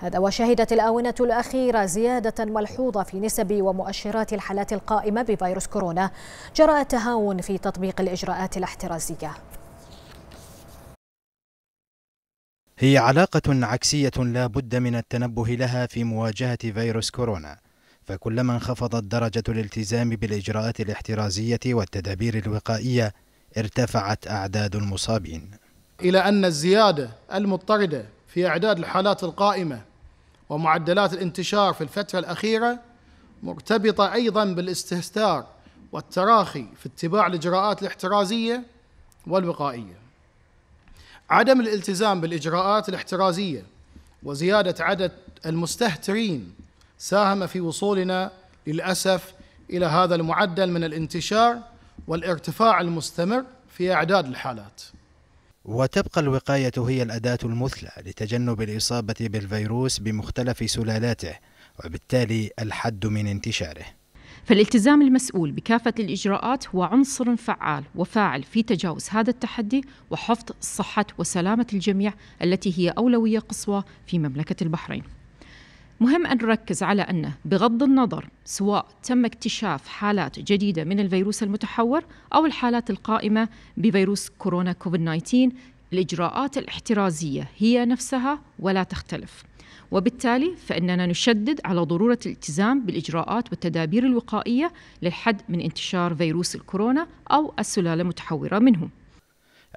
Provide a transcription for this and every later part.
هذا وشهدت الآونة الأخيرة زيادة ملحوظة في نسب ومؤشرات الحالات القائمة بفيروس كورونا جراء التهاون في تطبيق الإجراءات الاحترازية هي علاقة عكسية لا بد من التنبه لها في مواجهة فيروس كورونا فكلما انخفضت درجة الالتزام بالإجراءات الاحترازية والتدابير الوقائية ارتفعت أعداد المصابين إلى أن الزيادة المضطردة في اعداد الحالات القائمه ومعدلات الانتشار في الفتره الاخيره مرتبطه ايضا بالاستهتار والتراخي في اتباع الاجراءات الاحترازيه والوقائيه. عدم الالتزام بالاجراءات الاحترازيه وزياده عدد المستهترين ساهم في وصولنا للاسف الى هذا المعدل من الانتشار والارتفاع المستمر في اعداد الحالات. وتبقى الوقاية هي الأداة المثلى لتجنب الإصابة بالفيروس بمختلف سلالاته وبالتالي الحد من انتشاره فالالتزام المسؤول بكافة الإجراءات هو عنصر فعال وفاعل في تجاوز هذا التحدي وحفظ صحة وسلامة الجميع التي هي أولوية قصوى في مملكة البحرين مهم أن نركز على أنه بغض النظر سواء تم اكتشاف حالات جديدة من الفيروس المتحور أو الحالات القائمة بفيروس كورونا كوفيد 19 الإجراءات الاحترازية هي نفسها ولا تختلف وبالتالي فإننا نشدد على ضرورة الالتزام بالإجراءات والتدابير الوقائية للحد من انتشار فيروس الكورونا أو السلالة المتحورة منه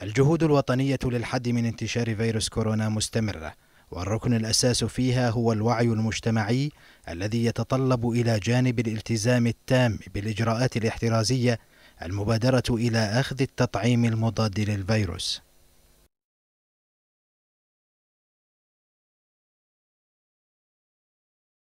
الجهود الوطنية للحد من انتشار فيروس كورونا مستمرة والركن الأساس فيها هو الوعي المجتمعي الذي يتطلب إلى جانب الالتزام التام بالإجراءات الاحترازية المبادرة إلى أخذ التطعيم المضاد للفيروس